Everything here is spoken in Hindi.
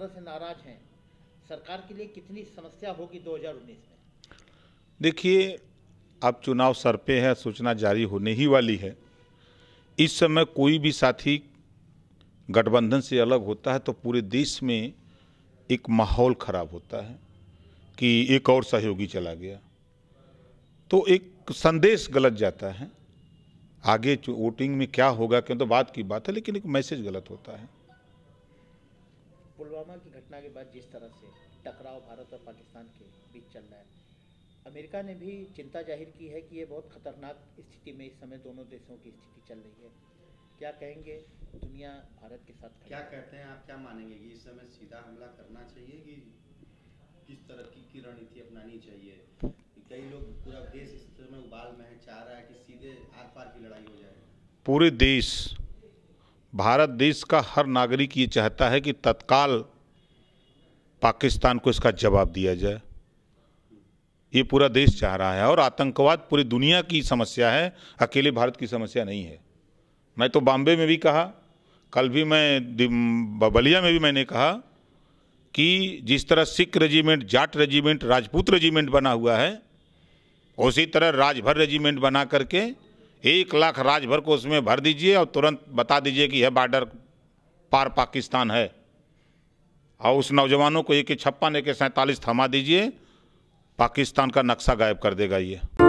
तरह से नाराज हैं सरकार के लिए कितनी समस्या होगी 2019 में देखिए अब चुनाव सर पे है सूचना जारी होने ही वाली है इस समय कोई भी साथी गठबंधन से अलग होता है तो पूरे देश में एक माहौल खराब होता है कि एक और सहयोगी चला गया तो एक संदेश गलत जाता है आगे वोटिंग में क्या होगा क्यों तो बात की बात है लेकिन एक मैसेज गलत होता है पुलवामा की घटना के बाद जिस तरह से टकराव भारत और पाकिस्तान के बीच चल रहा है अमेरिका ने भी चिंता जाहिर की है कि ये बहुत खतरनाक स्थिति में इस समय दोनों देशों की स्थिति चल रही है क्या कहेंगे दुनिया भारत के साथ क्या कहते हैं आप क्या मानेंगे कि इस समय सीधा हमला करना चाहिए कि किस तरह की, की रणनीति अपनानी चाहिए कई लोग पूरा देश इस समय उबाल में है चाह रहा है कि सीधे आर पार की लड़ाई हो जाए पूरे देश भारत देश का हर नागरिक ये चाहता है कि तत्काल पाकिस्तान को इसका जवाब दिया जाए ये पूरा देश चाह रहा है और आतंकवाद पूरी दुनिया की समस्या है अकेले भारत की समस्या नहीं है मैं तो बॉम्बे में भी कहा कल भी मैं बबलिया में भी मैंने कहा कि जिस तरह Sikh regiment Jat regiment Rajput regiment बना हुआ है उसी तरह राजभर रेजिमेंट बना करके एक लाख राजभर को उसमें भर दीजिए और तुरंत बता दीजिए कि यह बॉर्डर पार पाकिस्तान है और उस नौजवानों को एक छप्पन एक सैंतालीस थमा दीजिए पाकिस्तान का नक्शा गायब कर देगा ये